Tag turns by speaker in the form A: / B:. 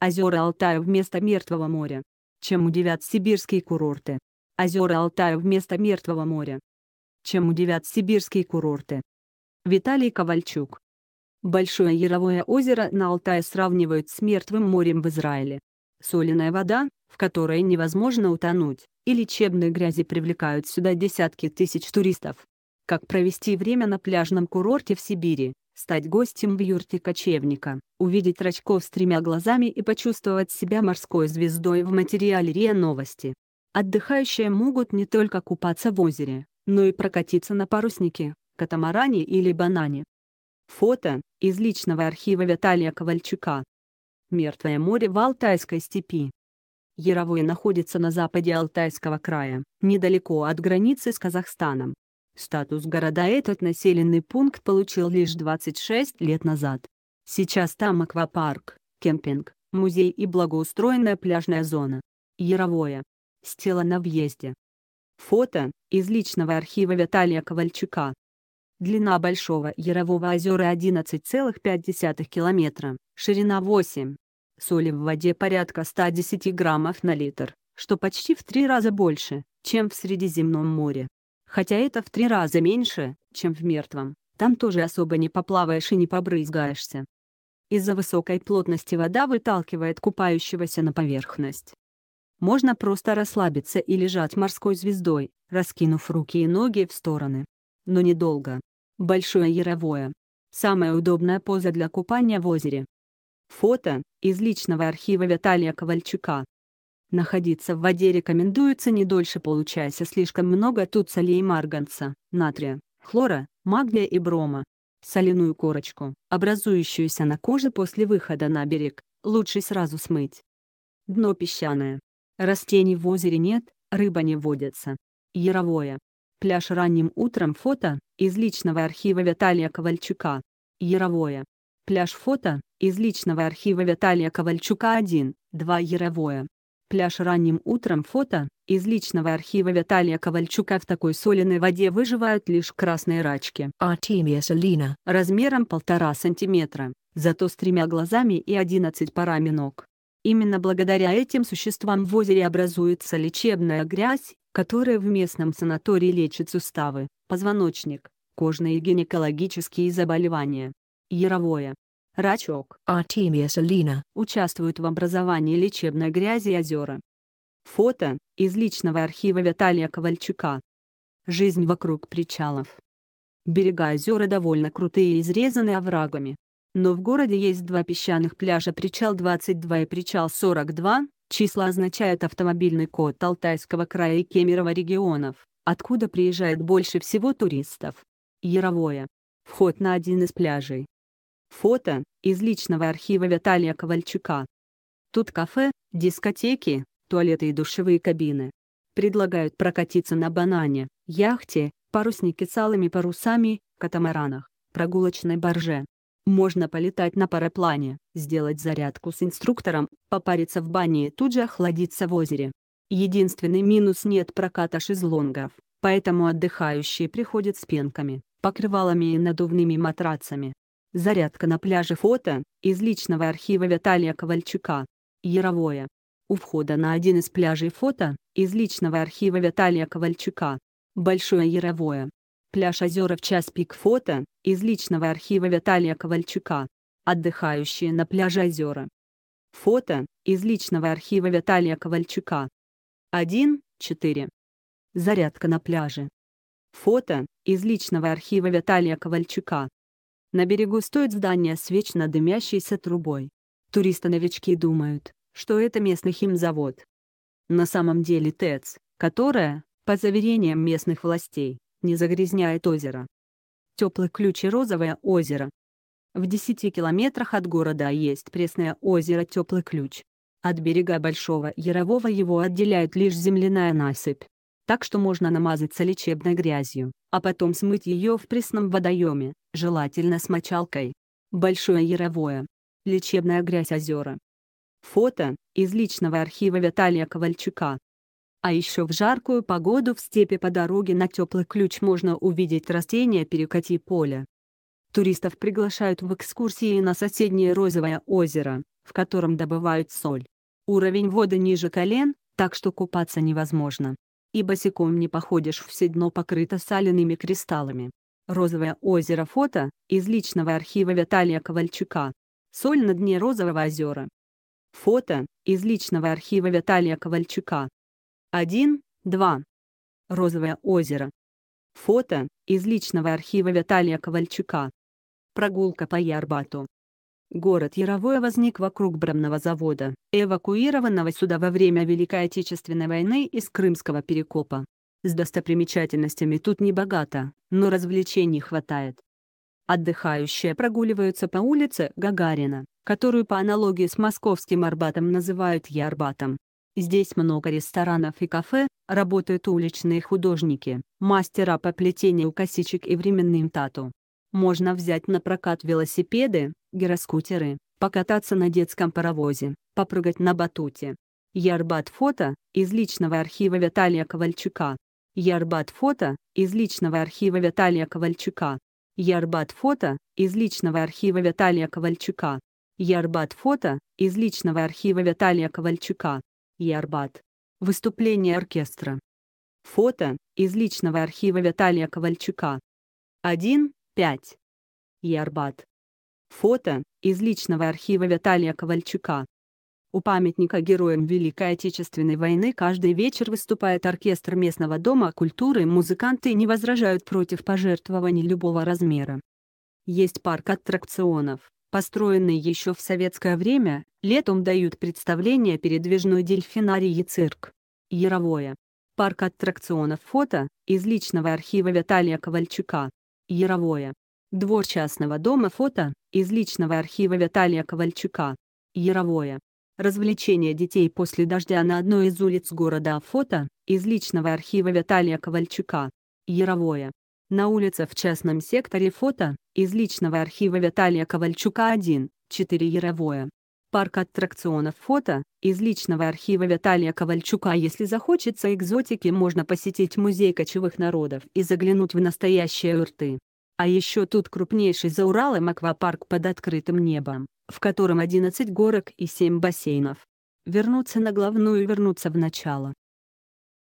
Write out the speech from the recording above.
A: Озера Алтая вместо Мертвого моря. Чем удивят сибирские курорты. Озера Алтая вместо Мертвого моря. Чем удивят сибирские курорты. Виталий Ковальчук. Большое Яровое озеро на Алтае сравнивают с Мертвым морем в Израиле. Соленая вода, в которой невозможно утонуть, и лечебные грязи привлекают сюда десятки тысяч туристов. Как провести время на пляжном курорте в Сибири, стать гостем в юрте кочевника, увидеть рачков с тремя глазами и почувствовать себя морской звездой в материале РИА Новости. Отдыхающие могут не только купаться в озере, но и прокатиться на паруснике, катамаране или банане. Фото из личного архива Виталия Ковальчука. Мертвое море в Алтайской степи. Яровое находится на западе Алтайского края, недалеко от границы с Казахстаном. Статус города этот населенный пункт получил лишь 26 лет назад. Сейчас там аквапарк, кемпинг, музей и благоустроенная пляжная зона. Яровое. Стела на въезде. Фото из личного архива Виталия Ковальчука. Длина Большого Ярового озера 11,5 километра, ширина 8. Соли в воде порядка 110 граммов на литр, что почти в три раза больше, чем в Средиземном море хотя это в три раза меньше, чем в мертвом, там тоже особо не поплаваешь и не побрызгаешься. Из-за высокой плотности вода выталкивает купающегося на поверхность. Можно просто расслабиться и лежать морской звездой, раскинув руки и ноги в стороны. Но недолго. Большое яровое. Самая удобная поза для купания в озере. Фото из личного архива Виталия Ковальчука. Находиться в воде рекомендуется не дольше получаса, слишком много тут солей марганца, натрия, хлора, магния и брома. Соляную корочку, образующуюся на коже после выхода на берег, лучше сразу смыть. Дно песчаное. Растений в озере нет, рыба не водится. Яровое. Пляж ранним утром фото, из личного архива Виталия Ковальчука. Яровое. Пляж фото, из личного архива Виталия Ковальчука 1, 2 Яровое. Пляж ранним утром фото, из личного архива Виталия Ковальчука в такой соленой воде выживают лишь красные рачки. Артемия Салина. Размером полтора сантиметра, зато с тремя глазами и 11 парами ног. Именно благодаря этим существам в озере образуется лечебная грязь, которая в местном санатории лечит суставы, позвоночник, кожные и гинекологические заболевания. Яровое рачок, артемия солина участвуют в образовании лечебной грязи озера. Фото из личного архива Виталия Ковальчука. Жизнь вокруг причалов. Берега озера довольно крутые и изрезаны оврагами. Но в городе есть два песчаных пляжа причал 22 и причал 42, числа означают автомобильный код Алтайского края и Кемерово регионов, откуда приезжает больше всего туристов. Яровое. Вход на один из пляжей Фото из личного архива Виталия Ковальчука. Тут кафе, дискотеки, туалеты и душевые кабины. Предлагают прокатиться на банане, яхте, паруснике с алыми парусами, катамаранах, прогулочной барже. Можно полетать на параплане, сделать зарядку с инструктором, попариться в бане и тут же охладиться в озере. Единственный минус – нет проката шезлонгов, поэтому отдыхающие приходят с пенками, покрывалами и надувными матрацами. Зарядка на пляже фото из личного архива Виталия Ковальчука. Яровое. У входа на один из пляжей фото из личного архива Виталия Ковальчука. Большое Яровое. Пляж озера в час пик фото из личного архива Виталия Ковальчука. Отдыхающие на пляже озера. Фото из личного архива Виталия Ковальчука. 1, 4. Зарядка на пляже. Фото из личного архива Виталия Ковальчука. На берегу стоит здание с вечно дымящейся трубой. Туристы-новички думают, что это местный химзавод. На самом деле ТЭЦ, которая, по заверениям местных властей, не загрязняет озеро. Теплый ключ и розовое озеро. В 10 километрах от города есть пресное озеро Теплый ключ. От берега Большого Ярового его отделяет лишь земляная насыпь. Так что можно намазаться лечебной грязью, а потом смыть ее в пресном водоеме, желательно с мочалкой. Большое Яровое. Лечебная грязь озера. Фото из личного архива Виталия Ковальчука. А еще в жаркую погоду в степи по дороге на теплый ключ можно увидеть растения перекати поля. Туристов приглашают в экскурсии на соседнее Розовое озеро, в котором добывают соль. Уровень воды ниже колен, так что купаться невозможно. И босиком не походишь, все дно покрыто соляными кристаллами. Розовое озеро фото из личного архива Виталия Ковальчука. Соль на дне Розового озера. Фото из личного архива Виталия Ковальчука. 1, 2. Розовое озеро. Фото из личного архива Виталия Ковальчука. Прогулка по Ярбату. Город Яровое возник вокруг брамного завода, эвакуированного сюда во время Великой Отечественной войны из Крымского перекопа. С достопримечательностями тут не богато, но развлечений хватает. Отдыхающие прогуливаются по улице Гагарина, которую по аналогии с московским Арбатом называют Ярбатом. Здесь много ресторанов и кафе, работают уличные художники, мастера по плетению косичек и временным тату. Можно взять на прокат велосипеды, гироскутеры, покататься на детском паровозе, попрыгать на батуте. Ярбат фото, из личного архива Виталия Ковальчука. Ярбат фото из личного архива Виталия Ковальчука. Ярбат фото из личного архива Виталия Ковальчука. Ярбат фото из личного архива Виталия Ковальчука. Ярбат. Выступление оркестра. Фото из личного архива Виталия Ковальчука. 1.5. Ярбат. Фото из личного архива Виталия Ковальчука. У памятника героям Великой Отечественной войны каждый вечер выступает оркестр местного дома культуры, музыканты не возражают против пожертвований любого размера. Есть парк аттракционов, построенный еще в советское время, летом дают представление передвижной дельфинарий и цирк. Яровое. Парк аттракционов фото, из личного архива Виталия Ковальчука. Яровое. Двор частного дома фото, из личного архива Виталия Ковальчука. Яровое. Развлечения детей после дождя на одной из улиц города Фото, из личного архива Виталия Ковальчука. Яровое. На улице в частном секторе Фото, из личного архива Виталия Ковальчука 1, 4 Яровое. Парк аттракционов Фото, из личного архива Виталия Ковальчука Если захочется экзотики можно посетить музей кочевых народов и заглянуть в настоящие урты. А еще тут крупнейший за Уралом аквапарк под открытым небом, в котором 11 горок и 7 бассейнов. Вернуться на главную и вернуться в начало.